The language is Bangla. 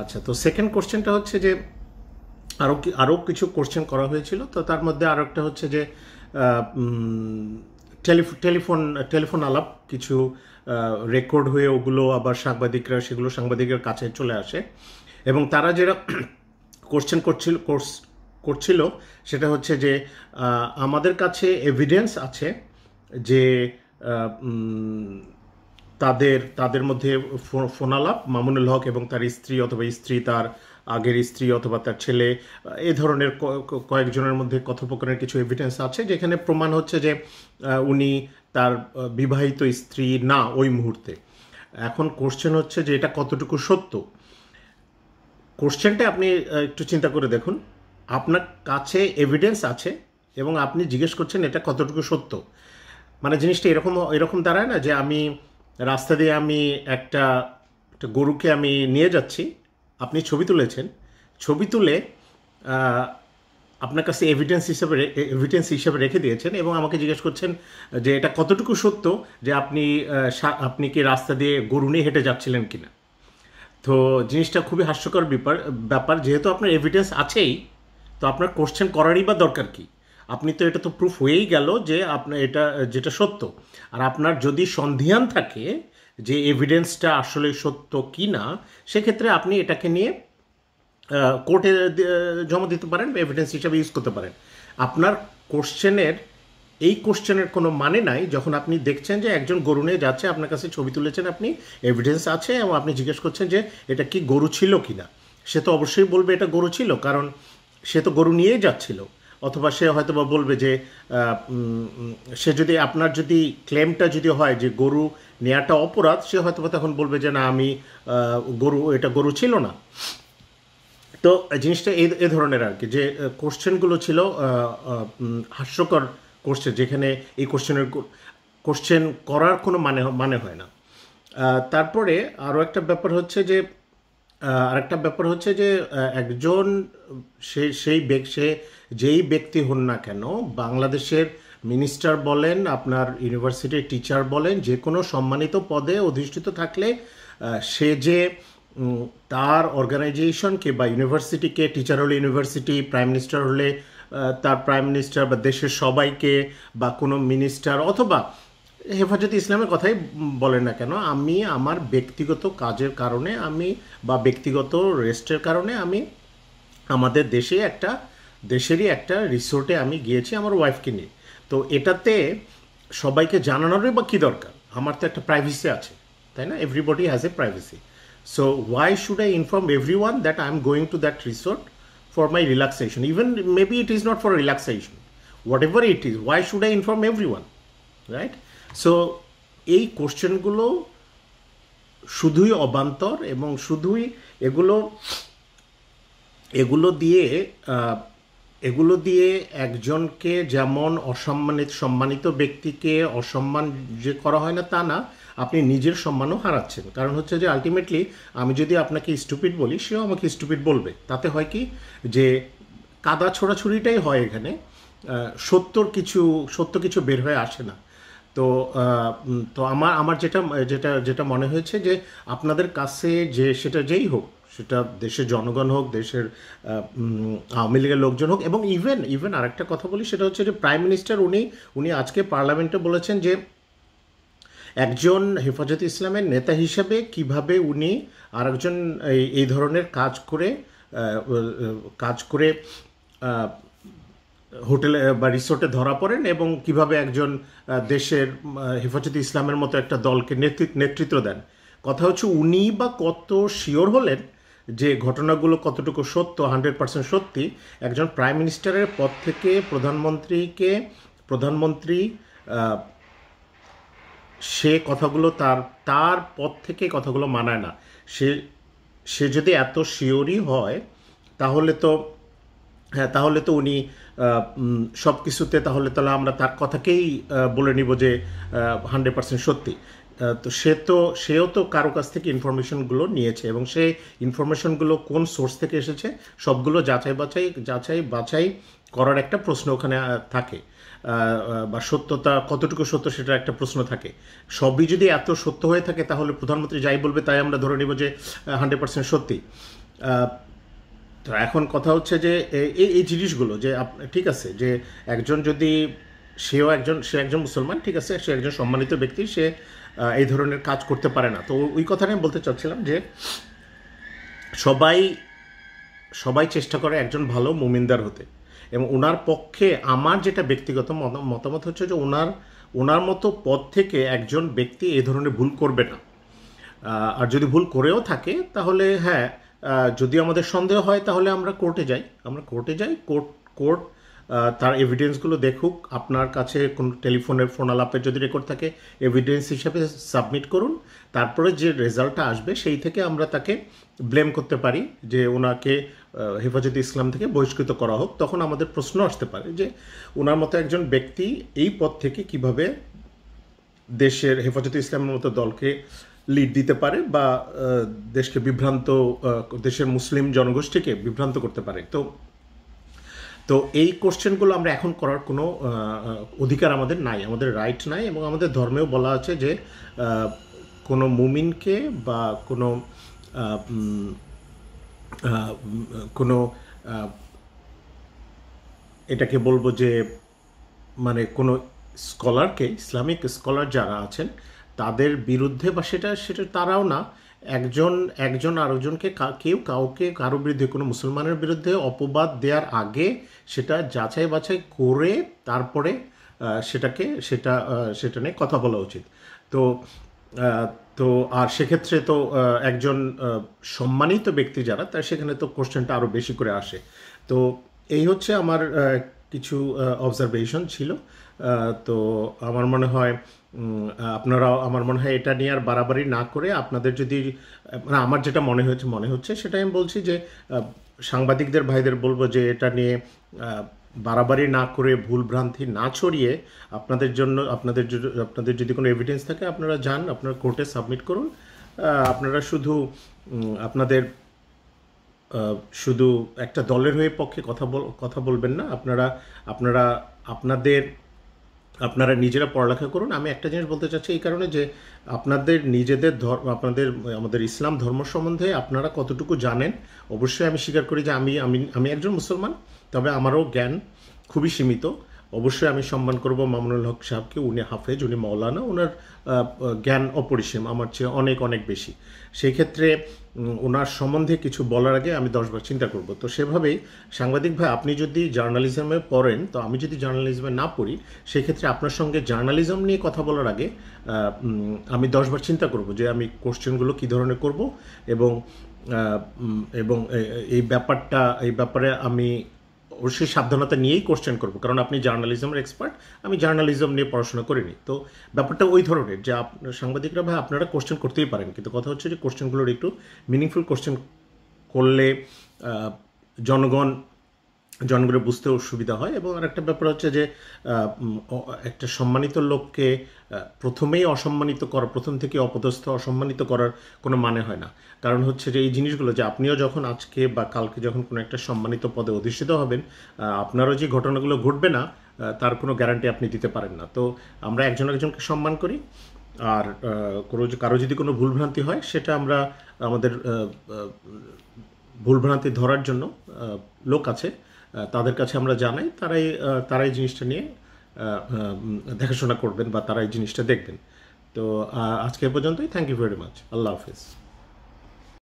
আচ্ছা তো সেকেন্ড কোশ্চেনটা হচ্ছে যে আরও আরও কিছু কোশ্চেন করা হয়েছিল তো তার মধ্যে আরও একটা হচ্ছে যে টেলিফোন টেলিফোন আলাপ কিছু রেকর্ড হয়ে ওগুলো আবার সাংবাদিকরা সেগুলো সাংবাদিকের কাছে চলে আসে এবং তারা যেটা কোশ্চেন করছিল কোর্স করছিল সেটা হচ্ছে যে আমাদের কাছে এভিডেন্স আছে যে তাদের তাদের মধ্যে ফোনালাপ মামুনুল হক এবং তার স্ত্রী অথবা স্ত্রী তার আগের স্ত্রী অথবা তার ছেলে এ ধরনের কয়েকজনের মধ্যে কথোপকথনের কিছু এভিডেন্স আছে যেখানে প্রমাণ হচ্ছে যে উনি তার বিবাহিত স্ত্রী না ওই মুহূর্তে এখন কোশ্চেন হচ্ছে যে এটা কতটুকু সত্য কোশ্চেনটা আপনি একটু চিন্তা করে দেখুন আপনার কাছে এভিডেন্স আছে এবং আপনি জিজ্ঞেস করছেন এটা কতটুকু সত্য মানে জিনিসটা এরকম এরকম দাঁড়ায় না যে আমি রাস্তা দিয়ে আমি একটা একটা গরুকে আমি নিয়ে যাচ্ছি আপনি ছবি তুলেছেন ছবি তুলে আপনার কাছে এভিডেন্স হিসেবে এভিডেন্স হিসেবে রেখে দিয়েছেন এবং আমাকে জিজ্ঞেস করছেন যে এটা কতটুকু সত্য যে আপনি আপনি কি রাস্তা দিয়ে গরু নিয়ে হেঁটে যাচ্ছিলেন কিনা তো জিনিসটা খুবই হাস্যকর ব্যাপার ব্যাপার যেহেতু আপনার এভিডেন্স আছেই তো আপনার কোশ্চেন করারই বা দরকার কী আপনি তো এটা তো প্রুফ হয়েই গেল যে আপনার এটা যেটা সত্য আর আপনার যদি সন্ধিহান থাকে যে এভিডেন্সটা আসলে সত্য কি না সেক্ষেত্রে আপনি এটাকে নিয়ে কোর্টে জমা দিতে পারেন বা এভিডেন্স হিসাবে ইউজ করতে পারেন আপনার কোশ্চেনের এই কোশ্চেনের কোনো মানে নাই যখন আপনি দেখছেন যে একজন গরু নিয়ে যাচ্ছে আপনার কাছে ছবি তুলেছেন আপনি এভিডেন্স আছে এবং আপনি জিজ্ঞেস করছেন যে এটা কি গরু ছিল কি না সে তো অবশ্যই বলবে এটা গরু ছিল কারণ সে তো গরু নিয়েই যাচ্ছিল অথবা সে হয়তো বা বলবে যে সে যদি আপনার যদি ক্লেমটা যদি হয় যে গরু নেওয়াটা অপরাধ সে হয়তো বা তখন বলবে যে না আমি গরু এটা গরু ছিল না তো জিনিসটা এই এ ধরনের আর কি যে কোশ্চেনগুলো ছিল হাস্যকর কোশ্চেন যেখানে এই কোশ্চেনের কোশ্চেন করার কোনো মানে মানে হয় না তারপরে আরও একটা ব্যাপার হচ্ছে যে আরেকটা ব্যাপার হচ্ছে যে একজন সে সেই সে যেই ব্যক্তি হন না কেন বাংলাদেশের মিনিস্টার বলেন আপনার ইউনিভার্সিটির টিচার বলেন যে কোনো সম্মানিত পদে অধিষ্ঠিত থাকলে সে যে তার অর্গানাইজেশনকে বা ইউনিভার্সিটিকে টিচার হলে ইউনিভার্সিটি প্রাইম মিনিস্টার হলে তার প্রাইম মিনিস্টার বা দেশের সবাইকে বা কোনো মিনিস্টার অথবা হেফাজত ইসলামের কথাই বলেন না কেন আমি আমার ব্যক্তিগত কাজের কারণে আমি বা ব্যক্তিগত রেস্টের কারণে আমি আমাদের দেশে একটা দেশেরই একটা রিসোর্টে আমি গিয়েছি আমার ওয়াইফকে নিয়ে তো এটাতে সবাইকে জানানোরই বা কী দরকার আমার তো একটা প্রাইভেসি আছে তাই না everybody has a privacy so why should I inform everyone that I am going to that resort for my relaxation even maybe it is not for relaxation whatever it is why should I inform everyone right so এই কোশ্চেনগুলো শুধুই অবান্তর এবং শুধুই এগুলো এগুলো দিয়ে এগুলো দিয়ে একজনকে যেমন অসম্মানিত সম্মানিত ব্যক্তিকে অসম্মান যে করা হয় না তা না আপনি নিজের সম্মানও হারাচ্ছেন কারণ হচ্ছে যে আলটিমেটলি আমি যদি আপনাকে স্টুপিড বলি সেও আমাকে স্টুপিড বলবে তাতে হয় কি যে কাদা ছোড়াছুড়িটাই হয় এখানে সত্যর কিছু সত্য কিছু বের হয়ে আসে না তো তো আমার আমার যেটা যেটা যেটা মনে হয়েছে যে আপনাদের কাছে যে সেটা যেই হোক সেটা দেশের জনগণ হোক দেশের আওয়ামী লীগের লোকজন হোক এবং ইভেন ইভেন আরেকটা কথা বলি সেটা হচ্ছে যে প্রাইম মিনিস্টার উনি উনি আজকে পার্লামেন্টে বলেছেন যে একজন হেফাজত ইসলামের নেতা হিসেবে কিভাবে উনি আরেকজন এই ধরনের কাজ করে কাজ করে হোটেলে বা রিসোর্টে ধরা পড়েন এবং কিভাবে একজন দেশের হেফাজতে ইসলামের মতো একটা দলকে নেতৃত্ব দেন কথা হচ্ছে উনি বা কত শিওর হলেন যে ঘটনাগুলো কতটুকু সত্য হান্ড্রেড পার্সেন্ট সত্যি একজন প্রাইম মিনিস্টারের পদ থেকে প্রধানমন্ত্রীকে প্রধানমন্ত্রী সে কথাগুলো তার তার পদ থেকে কথাগুলো মানায় না সে সে যদি এত শিওরই হয় তাহলে তো হ্যাঁ তাহলে তো উনি সব কিছুতে তাহলে তাহলে আমরা তার কথাকেই বলে নিব যে হান্ড্রেড পার্সেন্ট সত্যি তো সে তো সেও তো কারো কাছ থেকে ইনফরমেশনগুলো নিয়েছে এবং সেই ইনফরমেশনগুলো কোন সোর্স থেকে এসেছে সবগুলো যাচাই বাছাই যাচাই বাছাই করার একটা প্রশ্ন ওখানে থাকে বা সত্যতা কতটুকু সত্য সেটা একটা প্রশ্ন থাকে সবই যদি এত সত্য হয়ে থাকে তাহলে প্রধানমন্ত্রী যাই বলবে তাই আমরা ধরে নিব যে হান্ড্রেড পার্সেন্ট সত্যি তো এখন কথা হচ্ছে যে এই এই জিনিসগুলো যে ঠিক আছে যে একজন যদি সেও একজন সে একজন মুসলমান ঠিক আছে সে একজন সম্মানিত ব্যক্তি সে এই ধরনের কাজ করতে পারে না তো ওই কথাটা আমি বলতে চাচ্ছিলাম যে সবাই সবাই চেষ্টা করে একজন ভালো মোমিনদার হতে এবং ওনার পক্ষে আমার যেটা ব্যক্তিগত মতামত হচ্ছে যে ওনার ওনার মতো পদ থেকে একজন ব্যক্তি এ ধরনের ভুল করবে না আর যদি ভুল করেও থাকে তাহলে হ্যাঁ যদি আমাদের সন্দেহ হয় তাহলে আমরা কোর্টে যাই আমরা কোর্টে যাই কোর্ট কোর্ট তার এভিডেন্সগুলো দেখুক আপনার কাছে কোনো টেলিফোনের ফোন আলাপের যদি রেকর্ড থাকে এভিডেন্স হিসাবে সাবমিট করুন তারপরে যে রেজাল্টটা আসবে সেই থেকে আমরা তাকে ব্লেম করতে পারি যে ওনাকে হেফাজতে ইসলাম থেকে বহিষ্কৃত করা হোক তখন আমাদের প্রশ্ন আসতে পারে যে ওনার মতো একজন ব্যক্তি এই পথ থেকে কিভাবে দেশের হেফাজতে ইসলামের মতো দলকে লিড দিতে পারে বা দেশকে বিভ্রান্ত দেশের মুসলিম জনগোষ্ঠীকে বিভ্রান্ত করতে পারে তো তো এই কোশ্চেনগুলো আমরা এখন করার কোনো অধিকার আমাদের নাই আমাদের রাইট নাই এবং আমাদের ধর্মেও বলা আছে যে কোনো মুমিনকে বা কোনো কোনো এটাকে বলবো যে মানে কোনো স্কলারকে ইসলামিক স্কলার যারা আছেন তাদের বিরুদ্ধে বা সেটা সেটা তারাও না একজন একজন আরেকজনকে কেউ কাউকে কারো বিরুদ্ধে কোনো মুসলমানের বিরুদ্ধে অপবাদ দেওয়ার আগে সেটা যাচাই বাছাই করে তারপরে সেটাকে সেটা সেটা নিয়ে কথা বলা উচিত তো তো আর সেক্ষেত্রে তো একজন সম্মানিত ব্যক্তি যারা তার সেখানে তো কোশ্চেনটা আরও বেশি করে আসে তো এই হচ্ছে আমার কিছু অবজারভেশন ছিল তো আমার মনে হয় আপনারাও আমার মনে হয় এটা নিয়ে আর বাড়াবাড়ি না করে আপনাদের যদি মানে আমার যেটা মনে হয়েছে মনে হচ্ছে সেটা আমি বলছি যে সাংবাদিকদের ভাইদের বলবো যে এটা নিয়ে বাড়াবাড়ি না করে ভুল ভ্রান্তি না ছড়িয়ে আপনাদের জন্য আপনাদের আপনাদের যদি কোনো এভিডেন্স থাকে আপনারা যান আপনারা কোর্টে সাবমিট করুন আপনারা শুধু আপনাদের শুধু একটা দলের হয়ে পক্ষে কথা বল কথা বলবেন না আপনারা আপনারা আপনাদের আপনারা নিজেরা পড়ালেখা করুন আমি একটা জিনিস বলতে চাচ্ছি এই কারণে যে আপনাদের নিজেদের ধর্ম আপনাদের আমাদের ইসলাম ধর্ম সম্বন্ধে আপনারা কতটুকু জানেন অবশ্যই আমি স্বীকার করি যে আমি আমি আমি একজন মুসলমান তবে আমারও জ্ঞান খুবই সীমিত অবশ্যই আমি সম্মান করব মামুনুল হক সাহেবকে উনি হাফেজ উনি মৌলানা ওনার জ্ঞান অপরিসীম আমার চেয়ে অনেক অনেক বেশি সেই ক্ষেত্রে ওনার সম্বন্ধে কিছু বলার আগে আমি দশবার চিন্তা করব তো সেভাবেই সাংবাদিক ভাই আপনি যদি জার্নালিজমে পড়েন তো আমি যদি জার্নালিজমে না পড়ি সেক্ষেত্রে আপনার সঙ্গে জার্নালিজম নিয়ে কথা বলার আগে আমি দশবার চিন্তা করব যে আমি কোশ্চেনগুলো কী ধরনের করব এবং এবং এই ব্যাপারটা এই ব্যাপারে আমি অবশ্যই সাবধানতা নিয়েই কোশ্চেন করবো কারণ আপনি জার্নালিজমের এক্সপার্ট আমি জার্নালিজম নিয়ে পড়াশোনা করিনি তো ব্যাপারটা ওই ধরনের যে সাংবাদিকরা ভাই আপনারা কোশ্চেন করতেই পারেন কিন্তু কথা হচ্ছে যে কোশ্চেনগুলোর একটু মিনিংফুল কোশ্চেন করলে জনগণ জনগুলো বুঝতেও সুবিধা হয় এবং আরেকটা ব্যাপার হচ্ছে যে একটা সম্মানিত লোককে প্রথমেই অসম্মানিত করা প্রথম থেকে অপদস্থ অসম্মানিত করার কোনো মানে হয় না কারণ হচ্ছে যে এই জিনিসগুলো যে আপনিও যখন আজকে বা কালকে যখন কোনো একটা সম্মানিত পদে অধিষ্ঠিত হবেন আপনারও যে ঘটনাগুলো ঘটবে না তার কোনো গ্যারান্টি আপনি দিতে পারেন না তো আমরা একজন একজনকে সম্মান করি আর কোনো কারো যদি কোনো ভুলভ্রান্তি হয় সেটা আমরা আমাদের ভুলভ্রান্তি ধরার জন্য লোক আছে তাদের কাছে আমরা জানাই তারাই তারাই জিনিসটা নিয়ে দেখাশোনা করবেন বা তারাই জিনিসটা দেখবেন তো আজকে পর্যন্তই থ্যাংক ইউ ভেরি মাচ আল্লাহ হাফিজ